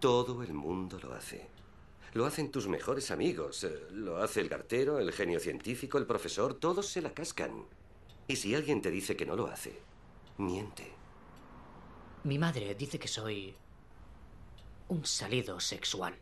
Todo el mundo lo hace. Lo hacen tus mejores amigos, eh, lo hace el cartero, el genio científico, el profesor, todos se la cascan. Y si alguien te dice que no lo hace, miente. Mi madre dice que soy un salido sexual.